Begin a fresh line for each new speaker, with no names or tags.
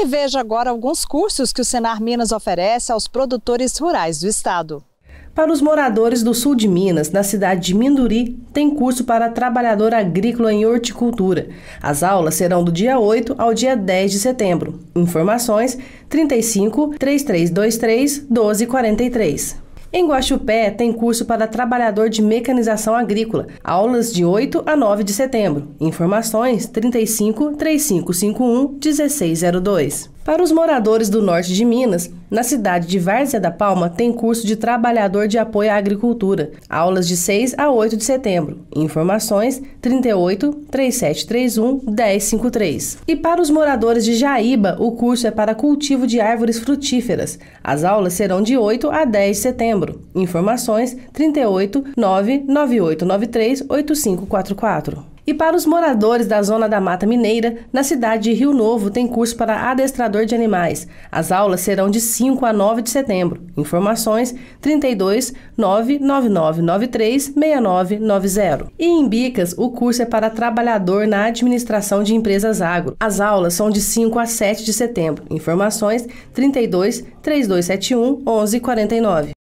E veja agora alguns cursos que o Senar Minas oferece aos produtores rurais do estado. Para os moradores do sul de Minas, na cidade de Minduri, tem curso para trabalhador agrícola em horticultura. As aulas serão do dia 8 ao dia 10 de setembro. Informações 35 3323 1243. Em Guaxupé, tem curso para trabalhador de mecanização agrícola, aulas de 8 a 9 de setembro. Informações 35 3551 1602. Para os moradores do norte de Minas, na cidade de Várzea da Palma tem curso de trabalhador de apoio à agricultura, aulas de 6 a 8 de setembro. Informações 38 3731 1053. E para os moradores de Jaíba, o curso é para cultivo de árvores frutíferas. As aulas serão de 8 a 10 de setembro. Informações 38 99893 8544. E para os moradores da zona da Mata Mineira, na cidade de Rio Novo tem curso para adestrador de animais. As aulas serão de 5 a 9 de setembro. Informações 32 99993 6990. E em Bicas, o curso é para trabalhador na administração de empresas agro. As aulas são de 5 a 7 de setembro. Informações 32 3271 1149.